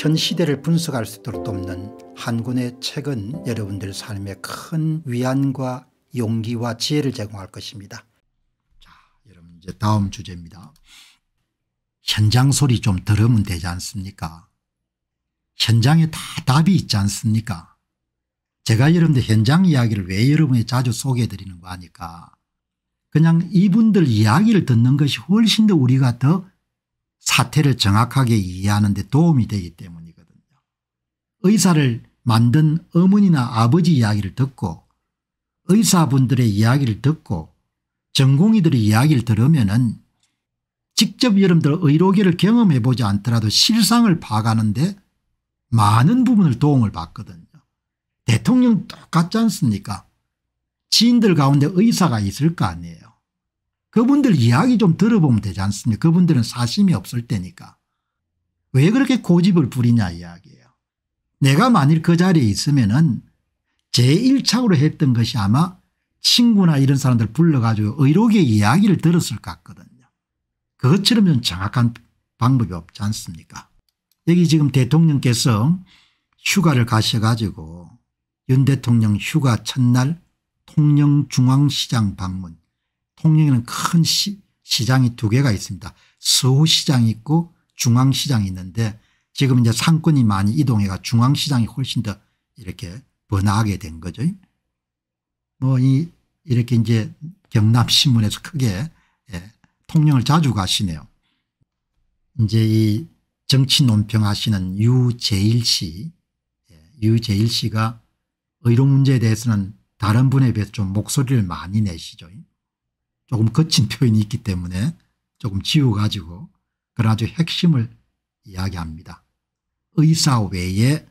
현 시대를 분석할 수 있도록 돕는 한군의 책은 여러분들 삶에 큰 위안과 용기와 지혜를 제공할 것입니다. 자, 여러분 이제 다음 주제입니다. 현장 소리 좀 들으면 되지 않습니까? 현장에 다 답이 있지 않습니까? 제가 여러분들 현장 이야기를 왜 여러분이 자주 소개해드리는 거 아니까 그냥 이분들 이야기를 듣는 것이 훨씬 더 우리가 더 사태를 정확하게 이해하는 데 도움이 되기 때문이거든요. 의사를 만든 어머니나 아버지 이야기를 듣고 의사분들의 이야기를 듣고 전공의들의 이야기를 들으면 은 직접 여러분들 의료계를 경험해 보지 않더라도 실상을 파악하는데 많은 부분을 도움을 받거든요. 대통령 똑같지 않습니까 지인들 가운데 의사가 있을 거 아니에요. 그분들 이야기 좀 들어보면 되지 않습니까 그분들은 사심이 없을 때니까. 왜 그렇게 고집을 부리냐 이야기예요. 내가 만일 그 자리에 있으면 은 제1차로 했던 것이 아마 친구나 이런 사람들 불러가지고 의료계 이야기를 들었을 것 같거든요. 그것처럼 정확한 방법이 없지 않습니까 여기 지금 대통령께서 휴가를 가셔가지고 윤 대통령 휴가 첫날 통영중앙시장 방문 통영에는 큰 시, 시장이 두 개가 있습니다. 서우시장이 있고 중앙시장이 있는데 지금 이제 상권이 많이 이동해가 중앙시장이 훨씬 더 이렇게 번화하게 된 거죠. 뭐 이 이렇게 이제 경남신문에서 크게 예, 통영을 자주 가시네요. 이제 이 정치 논평하시는 유재일 씨 예, 유재일 씨가 의료 문제에 대해서는 다른 분에 비해서 좀 목소리를 많이 내시죠. 조금 거친 표현이 있기 때문에 조금 지워가지고 그런 아주 핵심을 이야기합니다. 의사 외에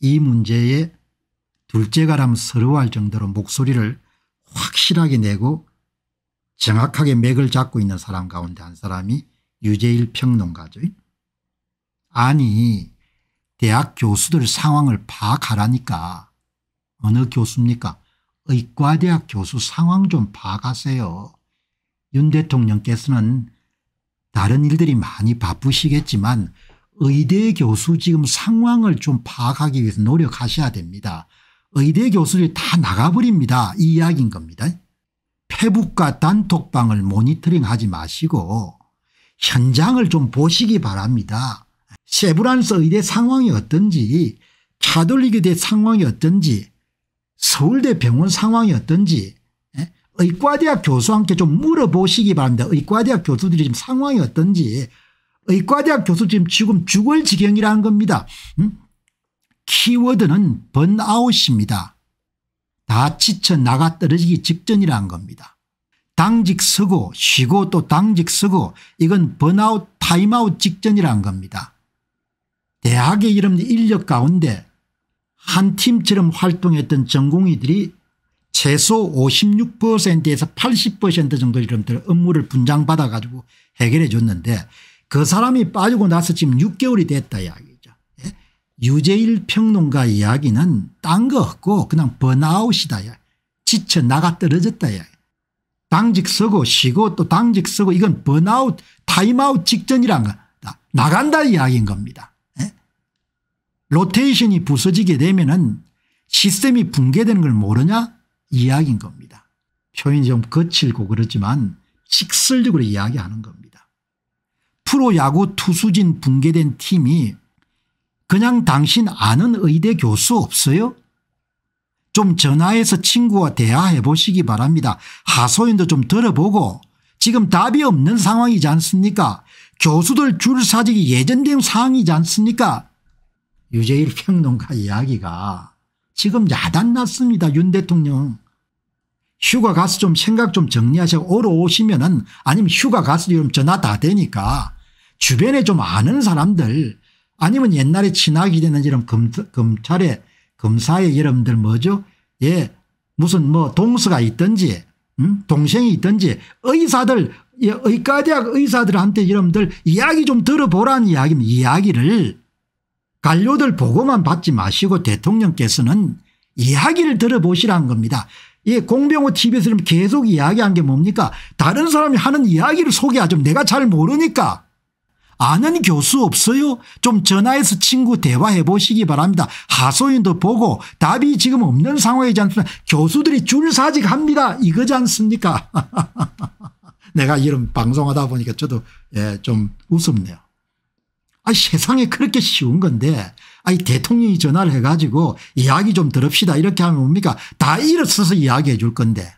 이 문제에 둘째가람 서러워할 정도로 목소리를 확실하게 내고 정확하게 맥을 잡고 있는 사람 가운데 한 사람이 유재일 평론가죠. 아니 대학 교수들 상황을 파악하라니까 어느 교수입니까 의과대학 교수 상황 좀 파악하세요. 윤 대통령께서는 다른 일들이 많이 바쁘시겠지만 의대 교수 지금 상황을 좀 파악하기 위해서 노력하셔야 됩니다. 의대 교수들이 다 나가버립니다. 이 이야기인 겁니다. 폐북과 단톡방을 모니터링하지 마시고 현장을 좀 보시기 바랍니다. 세브란스 의대 상황이 어떤지 차돌리 의대 상황이 어떤지 서울대 병원 상황이 어떤지 예? 의과대학 교수와 함께 좀 물어보시기 바랍니다. 의과대학 교수들이 지금 상황이 어떤지 의과대학 교수 지금 지금 죽을 지경이라는 겁니다. 음? 키워드는 번아웃입니다. 다 지쳐 나가 떨어지기 직전이라는 겁니다. 당직 서고 쉬고 또 당직 서고 이건 번아웃 타임아웃 직전이라는 겁니다. 대학의 이름 인력 가운데 한 팀처럼 활동했던 전공의들이 최소 56%에서 80% 정도 이런 업무를 분장받아 가지고 해결해 줬는데 그 사람이 빠지고 나서 지금 6개월이 됐다 이야기죠. 예? 유재일 평론가 이야기는 딴 거 없고 그냥 번아웃이다. 야 지쳐 나가 떨어졌다. 야 당직 서고 쉬고 또 당직 서고 이건 번아웃 타임아웃 직전이란 거다. 나간다 이야기인 겁니다. 로테이션이 부서지게 되면은 시스템이 붕괴되는 걸 모르냐 이야기인 겁니다. 표현이 좀 거칠고 그렇지만 직설적으로 이야기하는 겁니다. 프로야구 투수진 붕괴된 팀이 그냥 당신 아는 의대 교수 없어요? 좀 전화해서 친구와 대화해 보시기 바랍니다. 하소연도 좀 들어보고 지금 답이 없는 상황이지 않습니까? 교수들 줄사직이 예전된 상황이지 않습니까? 유재일 평론가 이야기가 지금 야단 났습니다. 윤 대통령. 휴가 가서 좀 생각 좀 정리하시고 오러 오시면 은 아니면 휴가 가서 좀 전화 다 되니까 주변에 좀 아는 사람들 아니면 옛날에 친하게 되는 이런 검, 검찰의 검사의 여러분들 뭐죠 예 무슨 뭐 동서가 있든지 음? 동생이 있든지 의사들 예, 의과대학 의사들한테 여러분들 이야기 좀 들어보라는 이야기입 이야기를 관료들 보고만 받지 마시고 대통령께서는 이야기를 들어보시라는 겁니다. 예, 공병호 TV에서 계속 이야기한 게 뭡니까 다른 사람이 하는 이야기를 소개하죠. 내가 잘 모르니까. 아는 교수 없어요? 좀 전화해서 친구 대화해 보시기 바랍니다. 하소연도 보고 답이 지금 없는 상황이지 않습니까? 교수들이 줄사직합니다. 이거지 않습니까? 내가 이런 방송하다 보니까 저도 예, 좀 웃음네요. 아 세상에 그렇게 쉬운 건데 아니 대통령이 전화를 해가지고 이야기 좀 들읍시다 이렇게 하면 뭡니까 다 일어서서 이야기해 줄 건데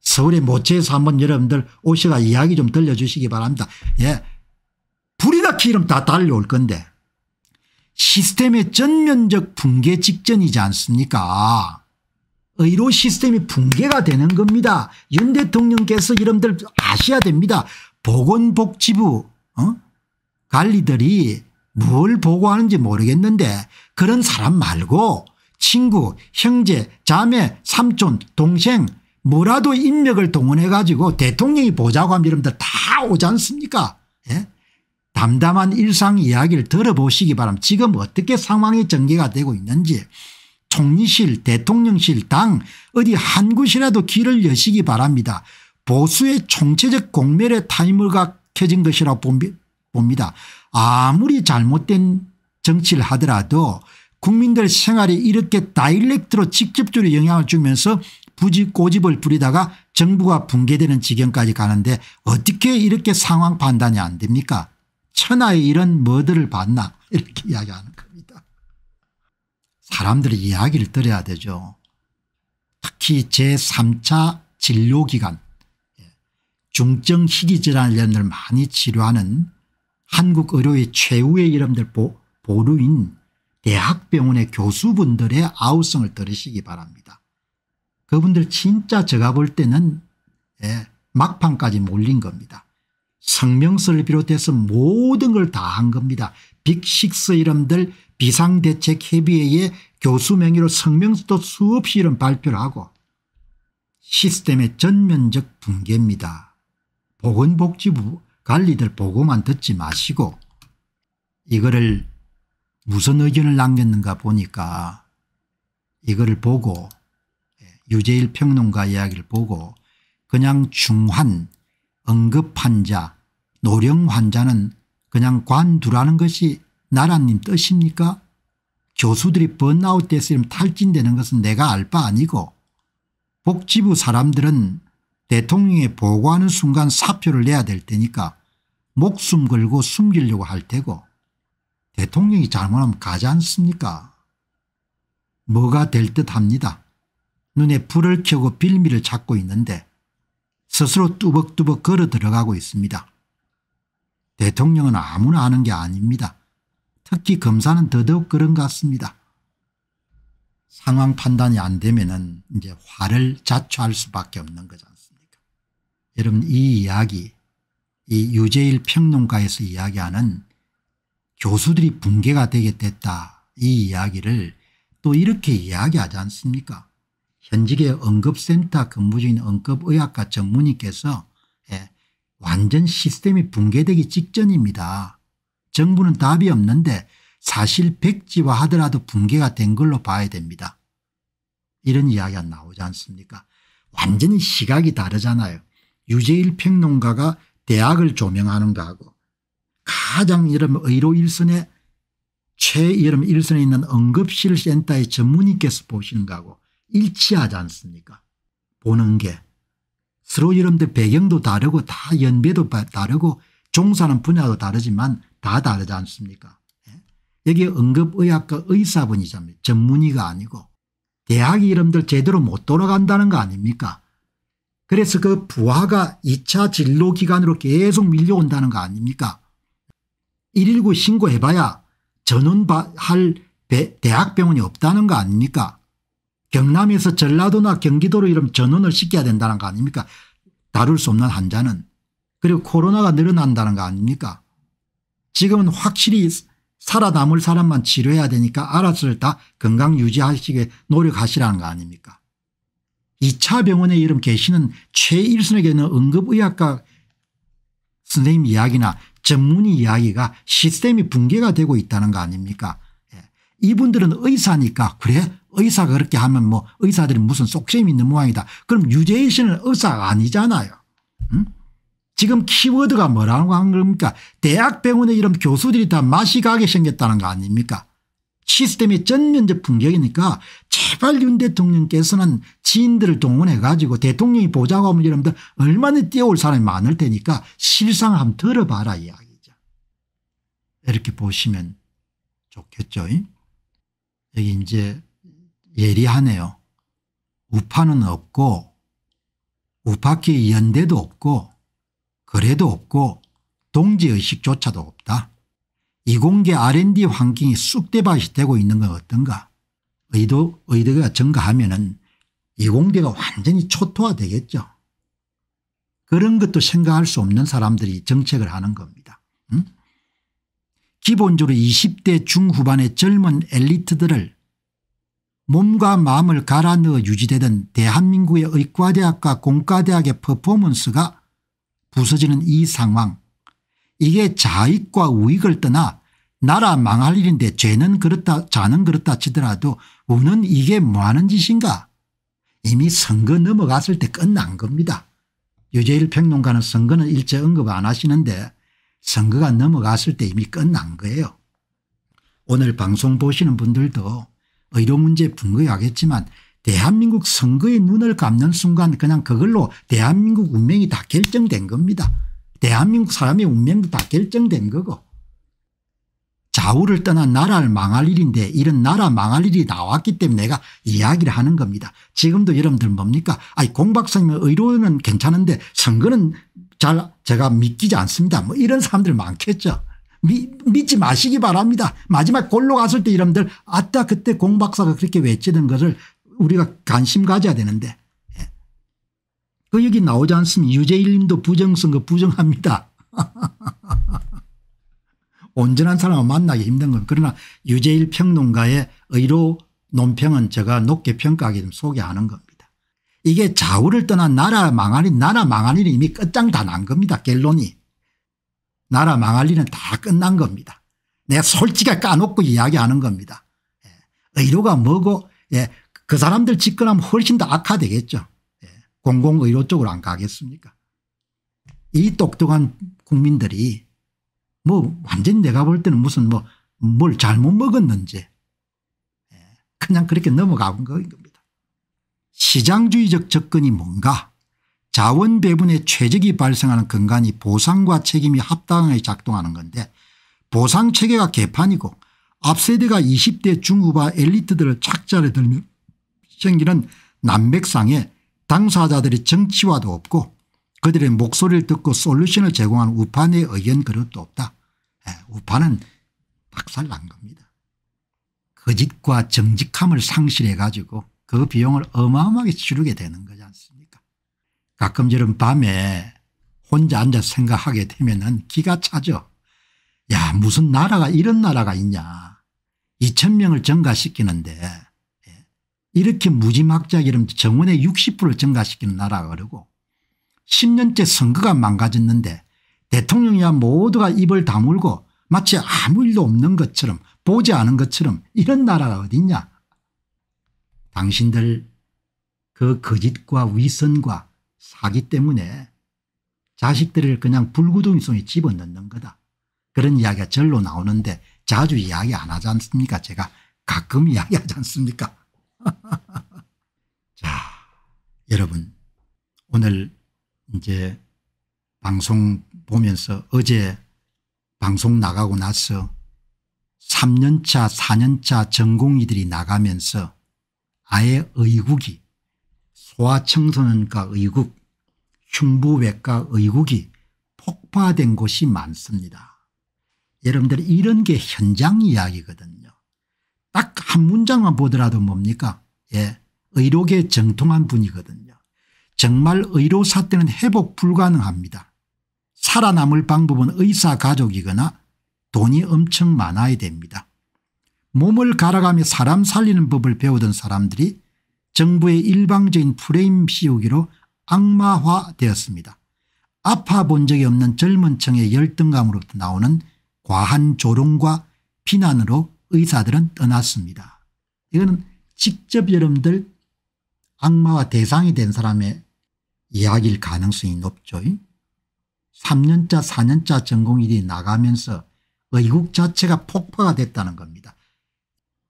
서울의 모체에서 한번 여러분들 오셔가 이야기 좀 들려주시기 바랍니다. 예. 불이나 기름 다 달려올 건데 시스템의 전면적 붕괴 직전이지 않습니까 의료 시스템이 붕괴가 되는 겁니다. 윤 대통령께서 여러분들 아셔야 됩니다. 보건복지부 어? 관리들이 뭘 보고하는지 모르겠는데 그런 사람 말고 친구 형제 자매 삼촌 동생 뭐라도 인력을 동원해 가지고 대통령이 보자고 하면 여러분들 다 오지 않습니까 예? 담담한 일상 이야기를 들어보시기 바랍니다. 지금 어떻게 상황이 전개가 되고 있는지 총리실 대통령실 당 어디 한 곳이라도 길을 여시기 바랍니다. 보수의 총체적 공멸의 타임을가 켜진 것이라고 봅니다. 아무리 잘못된 정치를 하더라도 국민들 생활이 이렇게 다이렉트로 직접적으로 영향을 주면서 부지 꼬집을 부리다가 정부가 붕괴되는 지경까지 가는데 어떻게 이렇게 상황 판단이 안 됩니까 천하의 이런 머드를 봤나 이렇게 이야기하는 겁니다. 사람들의 이야기를 들어야 되죠. 특히 제3차 진료기관 예, 중증 희귀질환을 많이 치료하는 한국 의료의 최후의 이름들 보루인 대학병원의 교수분들의 아우성을 들으시기 바랍니다. 그분들 진짜 제가 볼 때는 예, 막판까지 몰린 겁니다. 성명서를 비롯해서 모든 걸 다 한 겁니다. 빅식스 이름들 비상대책협의회의 교수 명의로 성명서도 수없이 이름 발표를 하고 시스템의 전면적 붕괴입니다. 보건복지부 관리들 보고만 듣지 마시고 이거를 무슨 의견을 남겼는가 보니까 이거를 보고 예, 유재일 평론가 이야기를 보고 그냥 중환 응급환자 노령환자는 그냥 관두라는 것이 나라님 뜻입니까 교수들이 번아웃 됐으면 탈진되는 것은 내가 알 바 아니고 복지부 사람들은 대통령이 보고하는 순간 사표를 내야 될 테니까 목숨 걸고 숨기려고 할 테고 대통령이 잘못하면 가지 않습니까 뭐가 될 듯 합니다. 눈에 불을 켜고 빌미를 찾고 있는데 스스로 뚜벅뚜벅 걸어 들어가고 있습니다. 대통령은 아무나 아는 게 아닙니다. 특히 검사는 더더욱 그런 것 같습니다. 상황 판단이 안 되면 은 이제 화를 자초할 수밖에 없는 거잖아요. 여러분 이 이야기 이 유재일 평론가에서 이야기하는 교수들이 붕괴가 되게 됐다 이 이야기를 또 이렇게 이야기하지 않습니까 현직의 언급센터 근무 중인 언급의학과 전문의께서 예, 완전 시스템이 붕괴되기 직전입니다. 정부는 답이 없는데 사실 백지화 하더라도 붕괴가 된 걸로 봐야 됩니다. 이런 이야기가 나오지 않습니까 완전히 시각이 다르잖아요. 유재일 평론가가 대학을 조명하는가 하고 가장 이름 의로 일선에 최이름 일선에 있는 응급실 센터의 전문의께서 보시는가 하고 일치하지 않습니까 보는 게 서로 이름들 배경도 다르고 다 연배도 다르고 종사는 분야도 다르지만 다 다르지 않습니까 예? 여기 응급의학과 의사분이잖아요 전문의가 아니고 대학 이름들 제대로 못 돌아간다는 거 아닙니까 그래서 그 부하가 2차 진로 기간으로 계속 밀려온다는 거 아닙니까 119 신고해봐야 전원할 대학병원이 없다는 거 아닙니까 경남에서 전라도나 경기도로 이러면 전원을 시켜야 된다는 거 아닙니까 다룰 수 없는 환자는 그리고 코로나가 늘어난다는 거 아닙니까 지금은 확실히 살아남을 사람만 치료해야 되니까 알아서다 건강 유지하시게 노력하시라는 거 아닙니까 2차 병원의 이름 계시는 최일선에게 는 응급의학과 선생님 이야기나 전문의 이야기가 시스템이 붕괴가 되고 있다는 거 아닙니까 예. 이분들은 의사니까 그래 의사가 그렇게 하면 뭐 의사들이 무슨 속셈이 있는 모양이다 그럼 유재일 씨는 의사가 아니잖아요 음? 지금 키워드가 뭐라고 한 겁니까 대학병원의 이런 교수들이 다 마시 가게 생겼다는 거 아닙니까 시스템의 전면적 분격이니까 제발 윤 대통령께서는 지인들을 동원해 가지고 대통령이 보자고 하면 여러분들 얼마나 뛰어올 사람이 많을 테니까 실상 한번 들어봐라 이야기죠. 이렇게 보시면 좋겠죠. 여기 이제 예리하네요. 우파는 없고 우파계 연대도 없고 거래도 없고 동지의식조차도 없다. 이공계 R&D 환경이 쑥대밭이 되고 있는 건 어떤가 의도 의도가 증가하면 은 이공계가 완전히 초토화되겠죠. 그런 것도 생각할 수 없는 사람들이 정책을 하는 겁니다. 응? 기본적으로 20대 중후반의 젊은 엘리트들을 몸과 마음을 갈아넣어 유지되던 대한민국의 의과대학과 공과대학의 퍼포먼스가 부서지는 이 상황 이게 자익과 우익을 떠나 나라 망할 일인데 죄는 그렇다 자는 그렇다 치더라도 우는 이게 뭐하는 짓인가 이미 선거 넘어갔을 때 끝난 겁니다. 유재일 평론가는 선거는 일제 언급 안 하시는데 선거가 넘어갔을 때 이미 끝난 거예요. 오늘 방송 보시는 분들도 의료 문제 분거하겠지만 대한민국 선거의 눈을 감는 순간 그냥 그걸로 대한민국 운명이 다 결정된 겁니다. 대한민국 사람의 운명도 다 결정된 거고 좌우를 떠난 나라를 망할 일인데 이런 나라 망할 일이 나왔기 때문에 내가 이야기를 하는 겁니다. 지금도 여러분들 뭡니까 아니 공 박사님의 의료는 괜찮은데 선거는 잘 제가 믿기지 않습니다. 뭐 이런 사람들 많겠죠. 미, 믿지 마시기 바랍니다. 마지막 골로 갔을 때 여러분들 아따 그때 공 박사가 그렇게 외치는 것을 우리가 관심 가져야 되는데 그얘기 나오지 않습니까 유재일님도 부정선거 부정합니다. 온전한 사람을 만나기 힘든 건 그러나 유재일 평론가의 의로 논평은 제가 높게 평가하기 좀소개하는 겁니다. 이게 좌우를 떠난 나라 망할 일, 나라 망할 일은 이미 끝장 다 난 겁니다. 결론이. 나라 망할 일은 다 끝난 겁니다. 내가 솔직히 까놓고 이야기하는 겁니다. 예. 의료가 뭐고 예. 그 사람들 집권하면 훨씬 더 악화되겠죠. 공공의료 쪽으로 안 가겠습니까 이 똑똑한 국민들이 뭐 완전 내가 볼 때는 무슨 뭐 뭘 잘못 먹었는지 예, 그냥 그렇게 넘어간 겁니다. 시장주의적 접근이 뭔가 자원 배분의 최적이 발생하는 근간이 보상과 책임이 합당하게 작동하는 건데 보상 체계가 개판이고 앞세대가 20대 중후반 엘리트들을 착자를 들며 생기는 난맥상에 당사자들의 정치화도 없고 그들의 목소리를 듣고 솔루션을 제공한 우파의 의견 그릇도 없다. 예, 우파는 박살난 겁니다. 거짓과 정직함을 상실해 가지고 그 비용을 어마어마하게 치르게 되는 거지 않습니까 가끔 저런 밤에 혼자 앉아 생각하게 되면 은 기가 차죠. 야 무슨 나라가 이런 나라가 있냐 2천명을 증가시키는데 이렇게 무지막지하게 정원의 60%를 증가시키는 나라가 그러고 10년째 선거가 망가졌는데 대통령이야 모두가 입을 다물고 마치 아무 일도 없는 것처럼 보지 않은 것처럼 이런 나라가 어딨냐 당신들 그 거짓과 위선과 사기 때문에 자식들을 그냥 불구덩이 속에 집어넣는 거다. 그런 이야기가 절로 나오는데 자주 이야기 안 하지 않습니까 제가 가끔 이야기하지 않습니까 여러분 오늘 이제 방송 보면서 어제 방송 나가고 나서 3년차 4년차 전공의들이 나가면서 아예 의국이 소아청소년과 의국 흉부외과 의국이 폭파된 곳이 많습니다. 여러분들 이런 게 현장 이야기거든요. 딱 한 문장만 보더라도 뭡니까 예, 의료계 정통한 분이거든요. 정말 의료 사태는 회복 불가능합니다. 살아남을 방법은 의사 가족이거나 돈이 엄청 많아야 됩니다. 몸을 갈아가며 사람 살리는 법을 배우던 사람들이 정부의 일방적인 프레임 씌우기로 악마화되었습니다. 아파 본 적이 없는 젊은 층의 열등감으로부터 나오는 과한 조롱과 비난으로 의사들은 떠났습니다. 이거는 직접 여러분들 악마와 대상이 된 사람의 이야기일 가능성이 높죠. 3년차 4년차 전공일이 나가면서 의국 자체가 폭파가 됐다는 겁니다.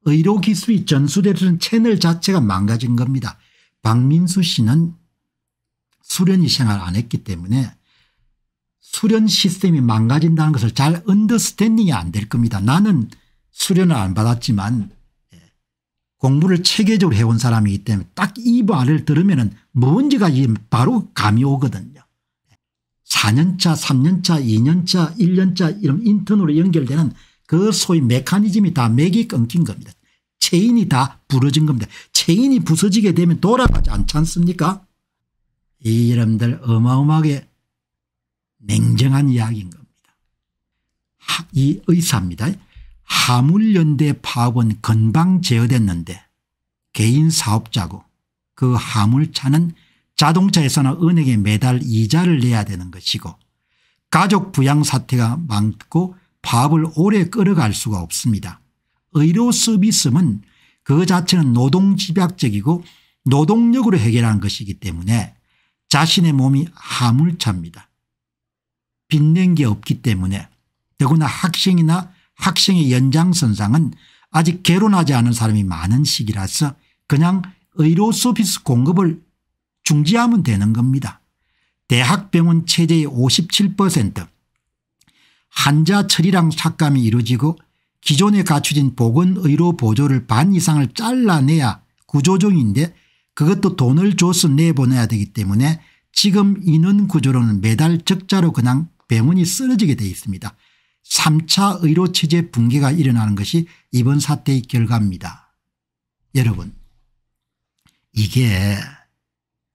의료기술이 전수되는 채널 자체가 망가진 겁니다. 박민수 씨는 수련이 생활 안 했기 때문에 수련 시스템이 망가진다는 것을 잘 언더스탠딩이 안 될 겁니다. 나는 수련을 안 받았지만 공부를 체계적으로 해온 사람이기 때문에 딱 이 말을 들으면 은 뭔지가 바로 감이 오거든요. 4년차 3년차 2년차 1년차 이런 인턴으로 연결되는 그 소위 메커니즘이 다 맥이 끊긴 겁니다. 체인이 다 부러진 겁니다. 체인이 부서지게 되면 돌아가지 않지 않습니까 이 여러분들 어마어마하게 냉정한 이야기인 겁니다. 이 의사입니다. 하물연대 파업은 건방 제어됐는데 개인 사업자고 그 하물차는 자동차에서나 은행에 매달 이자를 내야 되는 것이고 가족 부양 사태가 많고 파업을 오래 끌어갈 수가 없습니다. 의료 서비스는 그 자체는 노동 집약적이고 노동력으로 해결하는 것이기 때문에 자신의 몸이 하물차입니다. 빛낸 게 없기 때문에 더구나 학생이나 학생의 연장선상은 아직 결혼하지 않은 사람이 많은 시기라서 그냥 의료 서비스 공급을 중지하면 되는 겁니다. 대학병원 체제의 57% 환자 처리랑 삭감이 이루어지고 기존에 갖춰진 보건의료 보조를 반 이상을 잘라내야 구조조정인데 그것도 돈을 줘서 내보내야 되기 때문에 지금 인원 구조로는 매달 적자로 그냥 병원이 쓰러지게 돼 있습니다. 3차 의료체제 붕괴가 일어나는 것이 이번 사태의 결과입니다. 여러분 이게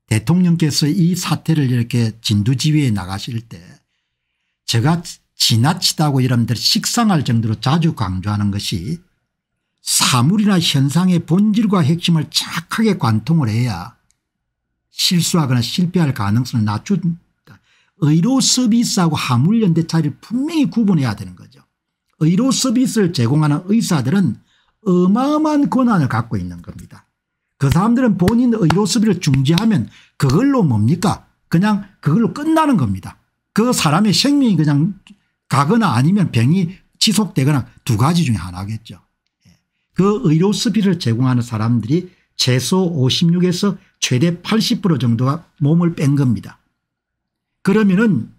대통령께서 이 사태를 이렇게 진두지휘에 나가실 때 제가 지나치다고 여러분들 식상할 정도로 자주 강조하는 것이 사물이나 현상의 본질과 핵심을 착하게 관통을 해야 실수하거나 실패할 가능성을 낮춘 의료 서비스하고 하물연대 차이를 분명히 구분해야 되는 거죠. 의료 서비스를 제공하는 의사들은 어마어마한 권한을 갖고 있는 겁니다. 그 사람들은 본인 의료 서비스를 중지하면 그걸로 뭡니까? 그냥 그걸로 끝나는 겁니다. 그 사람의 생명이 그냥 가거나 아니면 병이 지속되거나 두 가지 중에 하나겠죠. 예. 그 의료 서비스를 제공하는 사람들이 최소 56에서 최대 80% 정도가 몸을 뺀 겁니다. 그러면은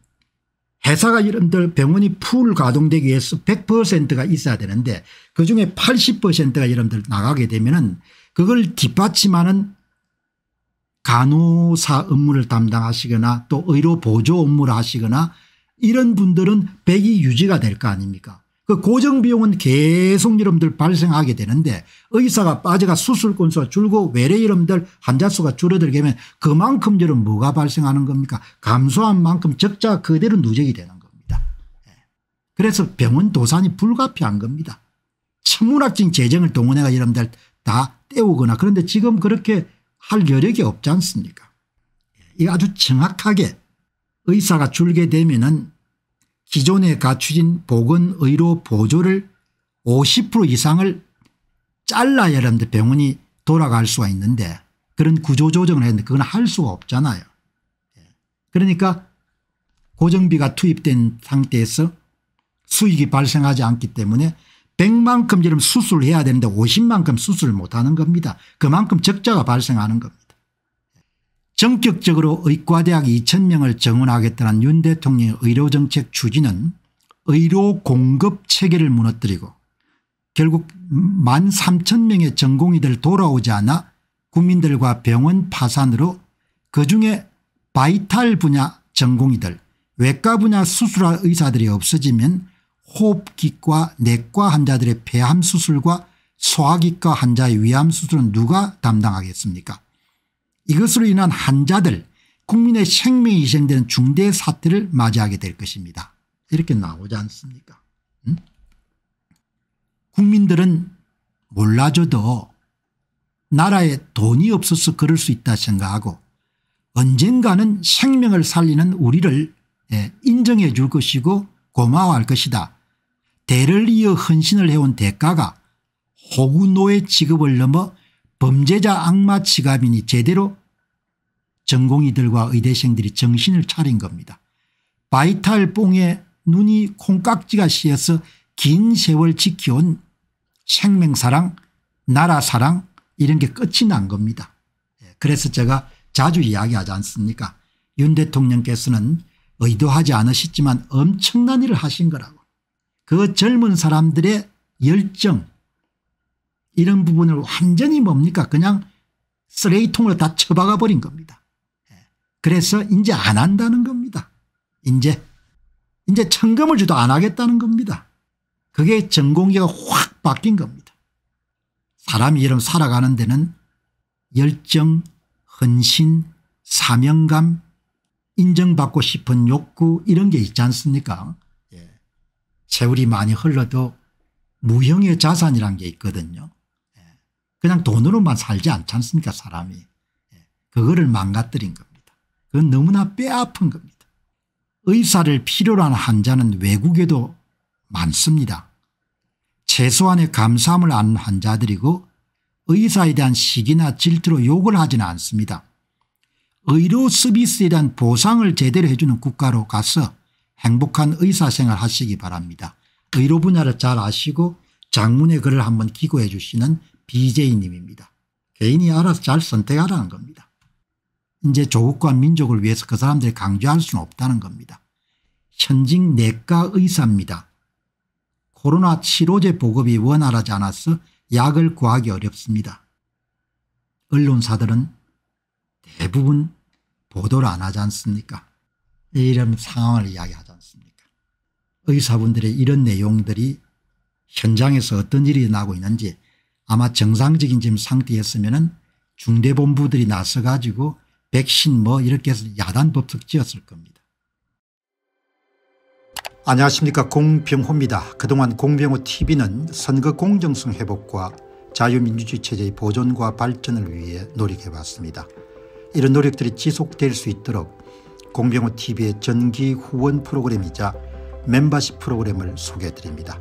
회사가 이런들 병원이 풀 가동되기 위해서 100%가 있어야 되는데 그중에 80%가 이런들 나가게 되면은 그걸 뒷받침하는 간호사 업무를 담당하시거나 또 의료 보조 업무를 하시거나 이런 분들은 백이 유지가 될 거 아닙니까 그 고정 비용은 계속 여러분들 발생하게 되는데 의사가 빠져가 수술건 수가 줄고 외래 여러분들 환자 수가 줄어들게 되면 그만큼 여러분 뭐가 발생하는 겁니까 감소한 만큼 적자 그대로 누적이 되는 겁니다. 예. 그래서 병원 도산이 불가피한 겁니다. 천문학적 재정을 동원해가 여러분들 다 때우거나 그런데 지금 그렇게 할 여력이 없지 않습니까 예. 이 아주 정확하게 의사가 줄게 되면은 기존에 갖추진 보건의료 보조를 50% 이상을 잘라야 여러분들 병원이 돌아갈 수가 있는데 그런 구조조정을 했는데 그건 할 수가 없잖아요. 예. 그러니까 고정비가 투입된 상태에서 수익이 발생하지 않기 때문에 100만큼 수술해야 되는데 50만큼 수술을 못하는 겁니다. 그만큼 적자가 발생하는 겁니다. 전격적으로 의과대학 2000명을 정원하겠다는 윤 대통령의 의료정책 추진은 의료 공급 체계를 무너뜨리고 결국 1만 3천 명의 전공의들 돌아오지 않아 국민들과 병원 파산으로 그중에 바이탈 분야 전공의들 외과 분야 수술할 의사들이 없어지면 호흡기과 내과 환자들의 폐암 수술과 소화기과 환자의 위암 수술은 누가 담당하겠습니까 이것으로 인한 환자들 국민의 생명이 희생되는 중대 사태를 맞이하게 될 것입니다. 이렇게 나오지 않습니까 응? 국민들은 몰라줘도 나라에 돈이 없어서 그럴 수 있다 생각하고 언젠가는 생명을 살리는 우리를 예, 인정해 줄 것이고 고마워할 것이다. 대를 이어 헌신을 해온 대가가 호구노의 직업을 넘어 범죄자 악마 치갑이니 제대로 전공이들과 의대생들이 정신을 차린 겁니다. 바이탈 뽕에 눈이 콩깍지가 씌어서 긴 세월 지켜온 생명사랑 나라사랑 이런 게 끝이 난 겁니다. 예, 그래서 제가 자주 이야기하지 않습니까 윤 대통령께서는 의도하지 않으셨지만 엄청난 일을 하신 거라고 그 젊은 사람들의 열정 이런 부분을 완전히 뭡니까 그냥 쓰레기통을 다 처박아 버린 겁니다. 예. 그래서 이제 안 한다는 겁니다. 이제 이제 청금을 주도 안 하겠다는 겁니다. 그게 전공계가 확 바뀐 겁니다. 사람이 이런 살아가는 데는 열정, 헌신, 사명감, 인정받고 싶은 욕구 이런 게 있지 않습니까 예. 세월이 많이 흘러도 무형의 자산이란 게 있거든요. 그냥 돈으로만 살지 않지 않습니까 사람이. 예. 그거를 망가뜨린 겁니다. 그건 너무나 뼈아픈 겁니다. 의사를 필요로 한 환자는 외국에도 많습니다. 최소한의 감사함을 아는 환자들이고 의사에 대한 시기나 질투로 욕을 하지는 않습니다. 의료 서비스에 대한 보상을 제대로 해주는 국가로 가서 행복한 의사생활 하시기 바랍니다. 의료 분야를 잘 아시고 장문의 글을 한번 기고해 주시는 BJ님입니다. 개인이 알아서 잘 선택하라는 겁니다. 이제 조국과 민족을 위해서 그 사람들이 강조할 수는 없다는 겁니다. 현직 내과 의사입니다. 코로나 치료제 보급이 원활하지 않아서 약을 구하기 어렵습니다. 언론사들은 대부분 보도를 안 하지 않습니까 이런 상황을 이야기하지 않습니까 의사분들의 이런 내용들이 현장에서 어떤 일이 나고 있는지 아마 정상적인 지금 상태였으면은 중대본부들이 나서 가지고 백신 뭐 이렇게 해서 야단법 특지었을 겁니다. 안녕하십니까 공병호입니다. 그동안 공병호 tv는 선거 공정성 회복과 자유민주주의 체제의 보존과 발전을 위해 노력해왔습니다. 이런 노력들이 지속될 수 있도록 공병호 tv의 전기 후원 프로그램이자 멤버십 프로그램을 소개해드립니다.